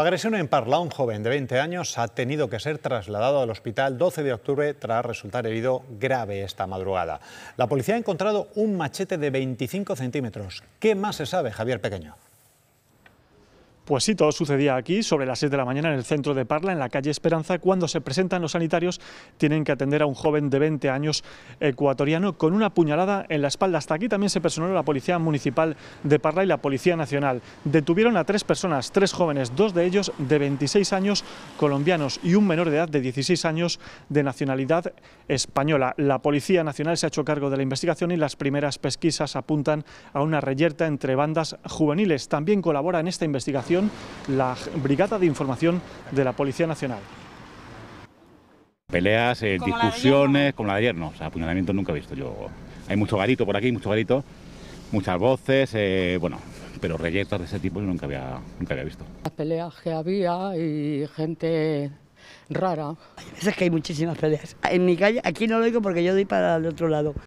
Agresión en Parla, un joven de 20 años ha tenido que ser trasladado al hospital 12 de octubre tras resultar herido grave esta madrugada. La policía ha encontrado un machete de 25 centímetros. ¿Qué más se sabe, Javier Pequeño? Pues sí, todo sucedía aquí, sobre las 6 de la mañana, en el centro de Parla, en la calle Esperanza, cuando se presentan los sanitarios, tienen que atender a un joven de 20 años ecuatoriano con una puñalada en la espalda. Hasta aquí también se personó la Policía Municipal de Parla y la Policía Nacional. Detuvieron a tres personas, tres jóvenes, dos de ellos de 26 años colombianos y un menor de edad de 16 años de nacionalidad española. La Policía Nacional se ha hecho cargo de la investigación y las primeras pesquisas apuntan a una reyerta entre bandas juveniles. También colabora en esta investigación la Brigada de Información de la Policía Nacional. Peleas, eh, discusiones, como la de ayer, no, o apuñalamiento nunca he visto yo. Hay mucho garito por aquí, mucho garito, muchas voces, eh, bueno, pero reyectas de ese tipo yo nunca había, nunca había visto. Las peleas que había y gente rara. Hay veces que hay muchísimas peleas. En mi calle, aquí no lo digo porque yo doy para el otro lado,